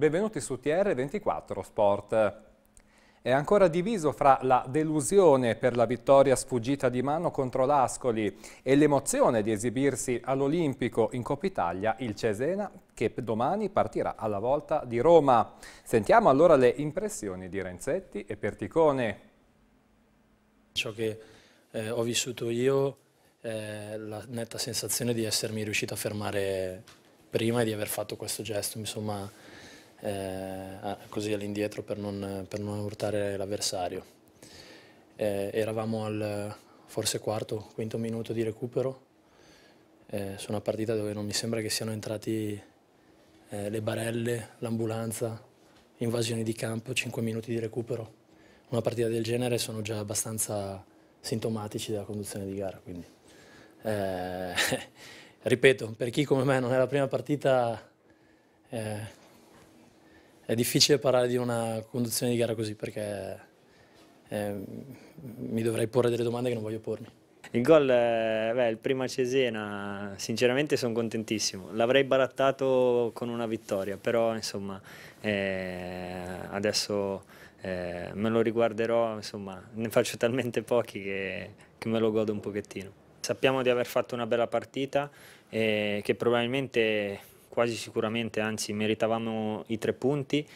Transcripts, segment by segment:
Benvenuti su TR24 Sport. È ancora diviso fra la delusione per la vittoria sfuggita di mano contro l'Ascoli e l'emozione di esibirsi all'Olimpico in Coppa Italia il Cesena che domani partirà alla volta di Roma. Sentiamo allora le impressioni di Renzetti e Perticone. Ciò che eh, ho vissuto io è la netta sensazione di essermi riuscito a fermare prima e di aver fatto questo gesto, insomma eh, così all'indietro per non, per non urtare l'avversario. Eh, eravamo al forse quarto, quinto minuto di recupero eh, su una partita dove non mi sembra che siano entrati eh, le barelle, l'ambulanza, invasioni di campo, 5 minuti di recupero. Una partita del genere sono già abbastanza sintomatici della conduzione di gara. Quindi. Eh, ripeto, per chi come me non è la prima partita, eh, è difficile parlare di una conduzione di gara così perché eh, mi dovrei porre delle domande che non voglio pormi. Il gol, eh, beh, il primo a Cesena, sinceramente sono contentissimo. L'avrei barattato con una vittoria, però insomma, eh, adesso eh, me lo riguarderò, insomma, ne faccio talmente pochi che, che me lo godo un pochettino. Sappiamo di aver fatto una bella partita e eh, che probabilmente quasi sicuramente, anzi meritavamo i tre punti,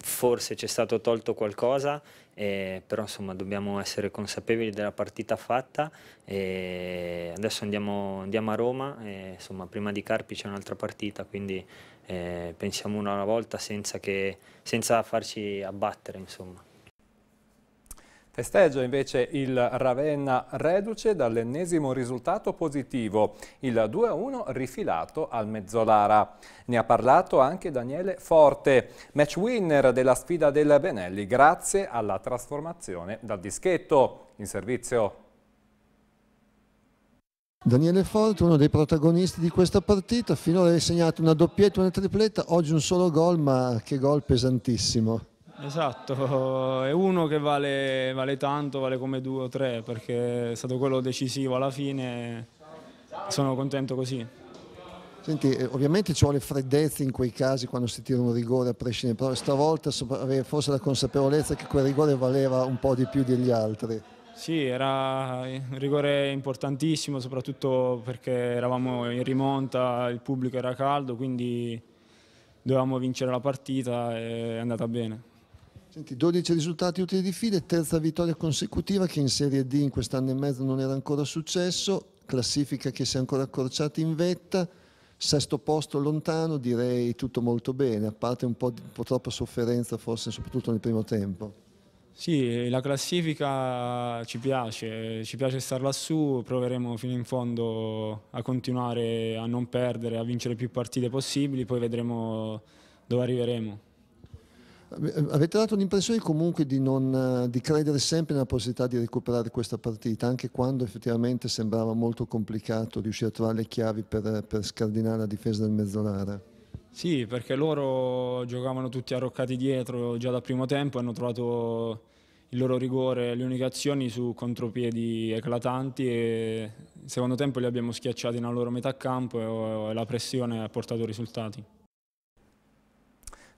forse ci è stato tolto qualcosa, eh, però insomma dobbiamo essere consapevoli della partita fatta. Eh, adesso andiamo, andiamo, a Roma, eh, insomma prima di Carpi c'è un'altra partita, quindi eh, pensiamo una alla volta senza, che, senza farci abbattere. Insomma. Festeggia invece il Ravenna reduce dall'ennesimo risultato positivo, il 2-1 rifilato al Mezzolara. Ne ha parlato anche Daniele Forte, match winner della sfida del Benelli grazie alla trasformazione dal dischetto. In servizio Daniele Forte, uno dei protagonisti di questa partita, finora ha segnato una doppietta e una tripletta, oggi un solo gol, ma che gol pesantissimo. Esatto, è uno che vale, vale, tanto, vale come due o tre, perché è stato quello decisivo alla fine sono contento così. Senti, eh, ovviamente ci vuole freddezza in quei casi quando si tira un rigore a prescindere, però stavolta eh, forse la consapevolezza che quel rigore valeva un po' di più degli altri. Sì, era un rigore importantissimo, soprattutto perché eravamo in rimonta, il pubblico era caldo, quindi dovevamo vincere la partita e è andata bene. Senti, 12 risultati utili di file, terza vittoria consecutiva che in Serie D in quest'anno e mezzo non era ancora successo, classifica che si è ancora accorciata in vetta, sesto posto lontano, direi tutto molto bene, a parte un po', di, un po troppa sofferenza forse soprattutto nel primo tempo. Sì, la classifica ci piace, ci piace star lassù, proveremo fino in fondo a continuare a non perdere, a vincere più partite possibili, poi vedremo dove arriveremo. Eh, avete dato l'impressione comunque di, non, eh, di, credere sempre nella possibilità di recuperare questa partita, anche quando effettivamente sembrava molto complicato riuscire a trovare le chiavi per, per scardinare la difesa del mezzolare. Sì, perché loro giocavano tutti arroccati dietro già dal primo tempo, hanno trovato il loro rigore, le uniche azioni su contropiedi eclatanti e secondo tempo li abbiamo schiacciati nella loro metà campo e la pressione ha portato risultati.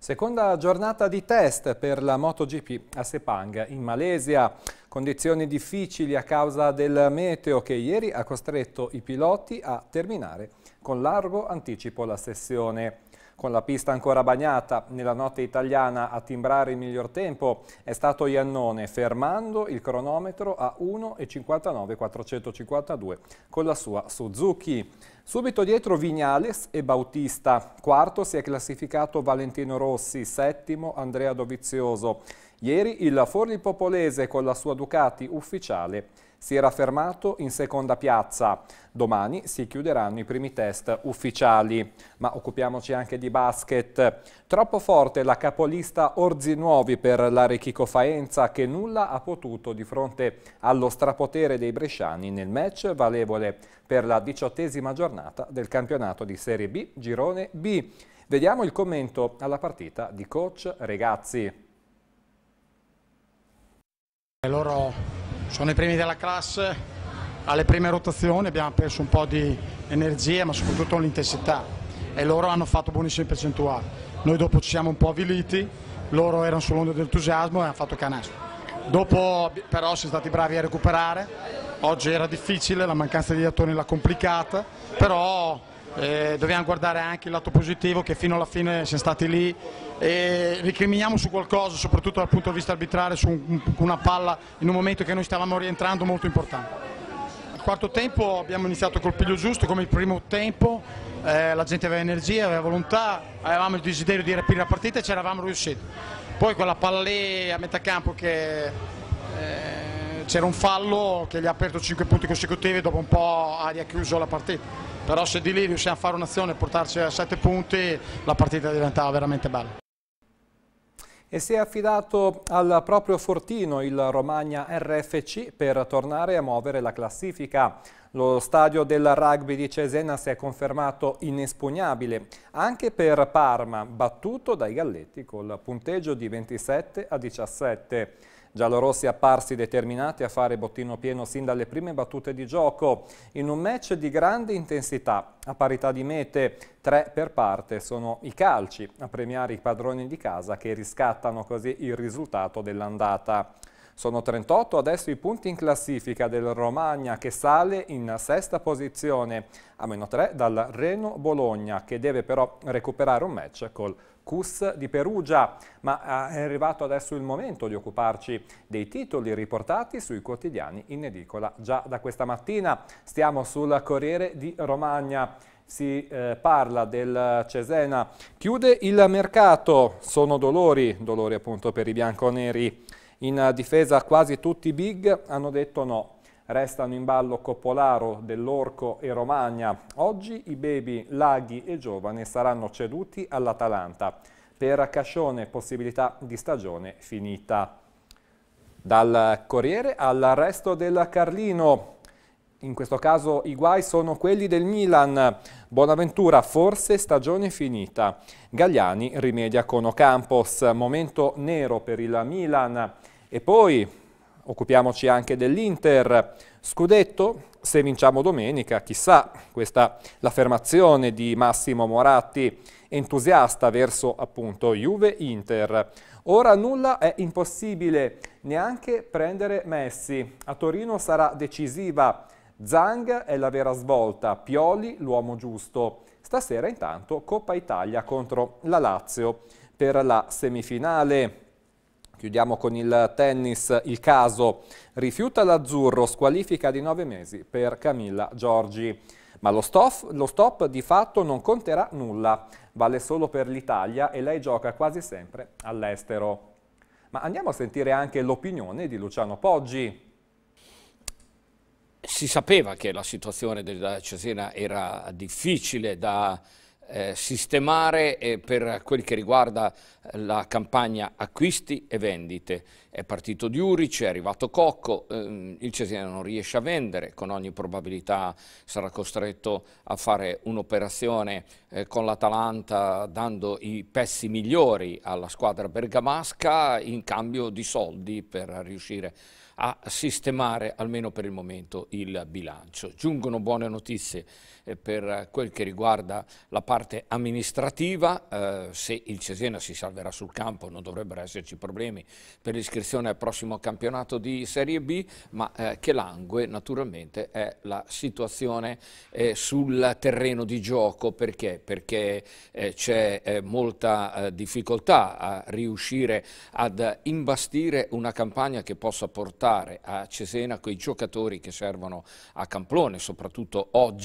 Seconda giornata di test per la MotoGP a Sepang in Malesia. Condizioni difficili a causa del meteo che ieri ha costretto i piloti a terminare con largo anticipo la sessione. Con la pista ancora bagnata, nella notte italiana a timbrare il miglior tempo è stato Iannone, fermando il cronometro a 1.59.452 con la sua Suzuki. Subito dietro Vignales e Bautista, quarto si è classificato Valentino Rossi, settimo Andrea Dovizioso. Ieri il Forli Popolese con la sua Ducati ufficiale si era fermato in seconda piazza. Domani si chiuderanno i primi test ufficiali. Ma occupiamoci anche di basket. Troppo forte la capolista Orzi Nuovi per l'Arechico Faenza che nulla ha potuto di fronte allo strapotere dei bresciani nel match valevole per la diciottesima giornata del campionato di Serie B, Girone B. Vediamo il commento alla partita di coach Regazzi. Loro sono i primi della classe, alle prime rotazioni abbiamo perso un po' di energia ma soprattutto l'intensità e loro hanno fatto buonissime percentuali. Noi dopo ci siamo un po' avviliti, loro erano sull'onda dell'entusiasmo e hanno fatto canestro. Dopo però si è stati bravi a recuperare, oggi era difficile, la mancanza di attori l'ha complicata, però eh, dobbiamo guardare anche il lato positivo che fino alla fine siamo stati lì e ricriminiamo su qualcosa, soprattutto dal punto di vista arbitrale, su una palla in un momento che noi stavamo rientrando molto importante. Al quarto tempo abbiamo iniziato col piglio giusto, come il primo tempo, eh, la gente aveva energia, aveva volontà, avevamo il desiderio di rapire la partita e ci eravamo riusciti. Poi quella palla lì a metà campo che... Eh, c'era un fallo che gli ha aperto 5 punti consecutivi e dopo un po' aria chiuso la partita. Però se di lì riusciamo a fare un'azione e portarci a 7 punti la partita diventava veramente bella. E si è affidato al proprio fortino il Romagna RFC per tornare a muovere la classifica. Lo stadio del rugby di Cesena si è confermato inespugnabile, anche per Parma, battuto dai Galletti col punteggio di 27 a 17 giallorossi apparsi determinati a fare bottino pieno sin dalle prime battute di gioco in un match di grande intensità. A parità di mete, tre per parte sono i calci a premiare i padroni di casa che riscattano così il risultato dell'andata. Sono 38 adesso i punti in classifica del Romagna che sale in sesta posizione, a meno 3 dal Reno Bologna che deve però recuperare un match col CUS di Perugia, ma eh, è arrivato adesso il momento di occuparci dei titoli riportati sui quotidiani in edicola già da questa mattina. Stiamo sul Corriere di Romagna si eh, parla del Cesena. Chiude il mercato, sono dolori, dolori appunto per i bianconeri. In difesa quasi tutti i big hanno detto no, Restano in ballo Coppolaro, Dell'Orco e Romagna. Oggi i baby Laghi e Giovane saranno ceduti all'Atalanta. Per Cascione possibilità di stagione finita. Dal Corriere all'arresto del Carlino. In questo caso i guai sono quelli del Milan. Bonaventura forse stagione finita. Gagliani rimedia con Ocampos. Momento nero per il Milan. E poi Occupiamoci anche dell'Inter, scudetto, se vinciamo domenica, chissà, questa l'affermazione di Massimo Moratti, entusiasta verso appunto Juve-Inter. Ora nulla è impossibile, neanche prendere Messi. A Torino sarà decisiva, Zang è la vera svolta, Pioli l'uomo giusto. Stasera intanto Coppa Italia contro la Lazio per la semifinale. Chiudiamo con il tennis, il caso rifiuta l'azzurro, squalifica di nove mesi per Camilla Giorgi. Ma lo stop, lo stop di fatto non conterà nulla, vale solo per l'Italia e lei gioca quasi sempre all'estero. Ma andiamo a sentire anche l'opinione di Luciano Poggi, si sapeva che la situazione della Cesena era difficile da eh, sistemare eh, per quel che riguarda eh, la campagna acquisti e vendite. È partito Diuric, è arrivato Cocco, ehm, il Cesena non riesce a vendere, con ogni probabilità sarà costretto a fare un'operazione eh, con l'Atalanta dando i pezzi migliori alla squadra bergamasca in cambio di soldi per riuscire a sistemare almeno per il momento il bilancio. Giungono buone notizie eh, per quel che riguarda la parte parte amministrativa, eh, se il Cesena si salverà sul campo non dovrebbero esserci problemi per l'iscrizione al prossimo campionato di Serie B, ma eh, che langue naturalmente è la situazione eh, sul terreno di gioco, perché? Perché eh, c'è eh, molta eh, difficoltà a riuscire ad imbastire una campagna che possa portare a Cesena quei giocatori che servono a Camplone, soprattutto oggi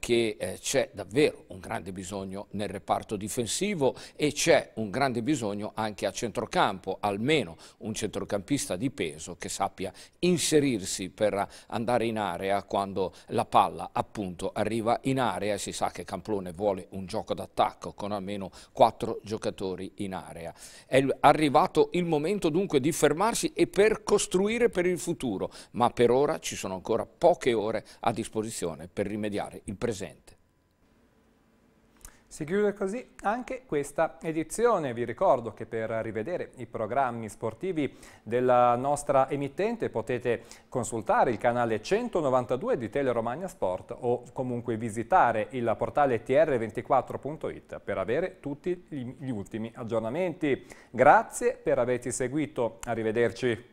che c'è davvero un grande grande bisogno nel reparto difensivo e c'è un grande bisogno anche a centrocampo, almeno un centrocampista di peso che sappia inserirsi per andare in area quando la palla appunto arriva in area. Si sa che Camplone vuole un gioco d'attacco con almeno quattro giocatori in area. È arrivato il momento dunque di fermarsi e per costruire per il futuro, ma per ora ci sono ancora poche ore a disposizione per rimediare il presente. Si chiude così anche questa edizione. Vi ricordo che per rivedere i programmi sportivi della nostra emittente potete consultare il canale 192 di Teleromagna Sport o comunque visitare il portale tr24.it per avere tutti gli ultimi aggiornamenti. Grazie per averci seguito. Arrivederci.